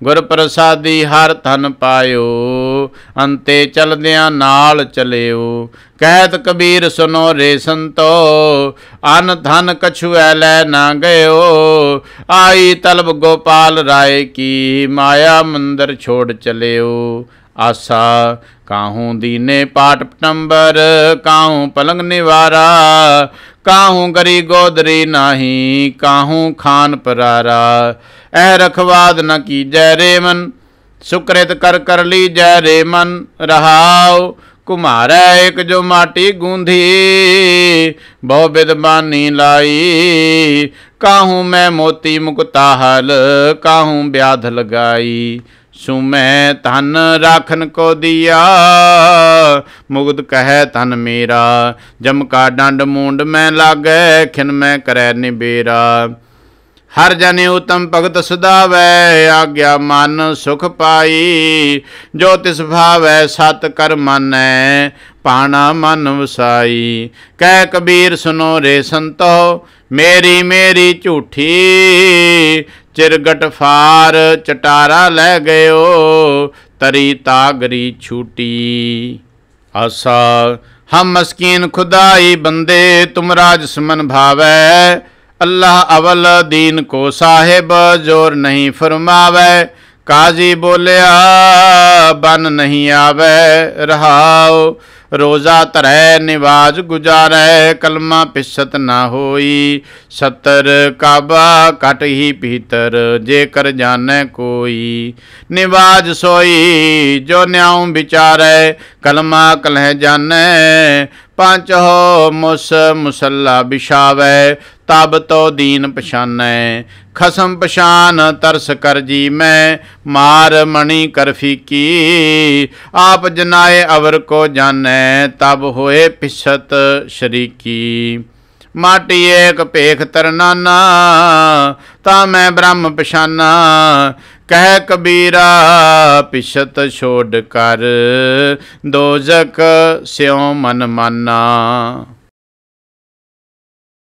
ਗੁਰ ਪ੍ਰਸਾਦੀ ਹਰ ਧਨ ਪਾਇਓ ਅੰਤੇ ਚਲਦਿਆਂ ਨਾਲ ਚਲਿਓ ਕਹਿਤ ਕਬੀਰ ਸੁਨੋ ਰੇ ਸੰਤੋ ਅਨ ਧਨ ਕਛੁਐ ਲੈ ਨਾ ਗਇਓ ਆਈ ਤਲਬ ਗੋਪਾਲ ਰਾਏ ਕੀ ਮਾਇਆ ਮੰਦਰ ਛੋੜ ਚਲਿਓ ਆਸਾ ਕਾਹੂ ਦੀਨੇ ਪਾਟ ਪਟੰਬਰ ਕਾਹੂ ਪਲੰਗ ਨਿਵਾਰਾ ਕਾਹੂ ਗਰੀ ਗੋਦਰੀ ਨਾਹੀ ਕਾਹੂ ਖਾਨ ਪਰਾਰਾ ਐ ਰਖਵਾਦ ਨ ਕੀਜੈ ਰੇ ਮਨ ਸੁਕ੍ਰਿਤ ਕਰ ਕਰ ਲੀਜੈ ਜੈ ਰੇ ਮਨ ਰਹਾਉ ਕੁਮਾਰੈ ਇਕ ਜੋ ਮਾਟੀ ਗੁੰਧੀ ਬਹੁ ਬਿਦਬਾਨੀ ਲਾਈ ਕਾਹੂ ਮੈਂ ਮੋਤੀ ਮੁਕਤਾ ਹਲ ਕਾਹੂ ਵਿਆਧ ਲਗਾਈ ਸੁਮੈ ਧਨ ਰਾਖਨ ਕੋ ਦਿਆ ਮੁਗਦ ਕਹੈ ਤਨ ਮੇਰਾ ਜਮ ਕਾ ਡੰਡ ਮੂੰਡ ਮੈਂ ਲਾਗੈ ਖਿਨ ਮੈਂ ਕਰੈ ਨਿਬੇਰਾ ਹਰ ਜਨ ਉਤਮ ਭਗਤ ਸੁਦਾਵੈ ਆਗਿਆ ਮਨ ਸੁਖ ਪਾਈ ਜੋ ਤਿਸ ਭਾਵੈ ਸਤ ਕਰ ਮੰਨੈ ਪਾਣਾ ਮਨ ਵਸਾਈ ਕਹਿ ਕਬੀਰ ਸੁਨੋ ਰੇ ਸੰਤੋ ਮੇਰੀ ਮੇਰੀ ਝੂਠੀ ਚਿਰਗਟ ਫਾਰ ਚਟਾਰਾ ਲੈ ਗਇਓ ਤਰੀ ਤਾਗਰੀ ਛੂਟੀ ਅਸਾ ਹਮ ਮਸਕੀਨ ਖੁਦਾਈ ਬੰਦੇ ਤੁਮ ਰਾਜ ਸਮਨ ਭਾਵੈ ਅੱਲਾ ਅਵਲ ਦੀਨ ਕੋ ਸਾਹਿਬ ਜੋਰ ਨਹੀਂ ਫਰਮਾਵੇ ਕਾਜ਼ੀ ਬੋਲਿਆ ਬਨ ਨਹੀਂ ਆਵੇ ਰਹਾਓ ਰੋਜ਼ਾ ਧਰੈ ਨਿਵਾਜ ਗੁਜਾਰੈ ਕਲਮਾ ਪਿਸਤ ਨਾ ਹੋਈ ਸਤਰ ਕਾਬਾ ਕਟ ਹੀ ਭੀਤਰ ਜੇ ਕਰ ਜਾਣੈ ਕੋਈ ਨਿਵਾਜ ਸੋਈ ਜੋ ਨਿਆਉ ਵਿਚਾਰੈ ਕਲਮਾ ਕਲਹਿ ਜਾਣੈ ਪੰਚ ਹੋ ਮੁਸ ਮੁਸੱਲਾ ਵਿਸ਼ਾਵੈ ਤਬ ਤੋ ਦੀਨ ਪਛਾਨੈ ਖਸਮ ਪਛਾਨ ਤਰਸ ਕਰ ਜੀ ਮੈਂ ਮਾਰ ਮਣੀ ਕਰ ਫੀਕੀ ਆਪ ਜਨਾਏ ਅਵਰ ਕੋ ਜਾਣੈ ਤਬ ਹੋਏ ਪਿਛਤ ਸ਼ਰੀਕੀ ਮਾਟੀ ਏਕ ਭੇਖ ਤਰਨਾਨਾ ਤਾਂ ਮੈਂ ਬ੍ਰਹਮ ਪਛਾਨਾ ਕਹਿ ਕਬੀਰਾ ਪਿਛਤ ਛੋੜ ਕਰ ਦੋਜਕ ਸਿਉ ਮਨ ਮਾਨਾ